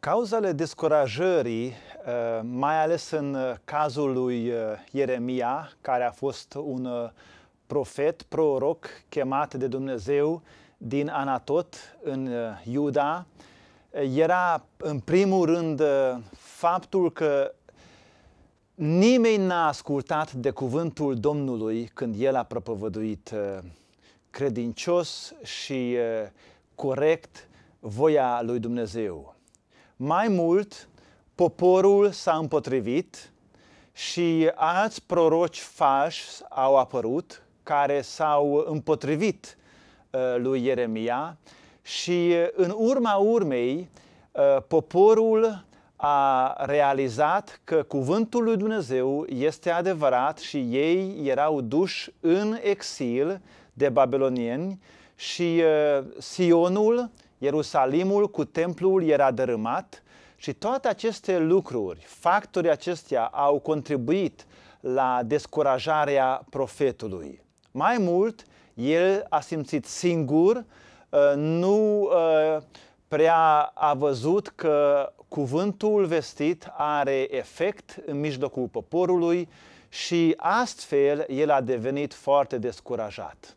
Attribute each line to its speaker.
Speaker 1: Cauzele descurajării, eh, mai ales în eh, cazul lui eh, Ieremia, care a fost un profet, proroc chemat de Dumnezeu din Anatot, în Iuda, era în primul rând faptul că nimeni n-a ascultat de cuvântul Domnului când el a propovăduit credincios și corect voia lui Dumnezeu. Mai mult, poporul s-a împotrivit și alți proroci falși au apărut care s-au împotrivit uh, lui Ieremia și uh, în urma urmei uh, poporul a realizat că cuvântul lui Dumnezeu este adevărat și ei erau duși în exil de babilonieni și Sionul Ierusalimul cu templul era dărâmat și toate aceste lucruri, factorii acestea au contribuit la descurajarea profetului. Mai mult, el a simțit singur, uh, nu uh, prea a văzut că cuvântul vestit are efect în mijlocul poporului și astfel el a devenit foarte descurajat.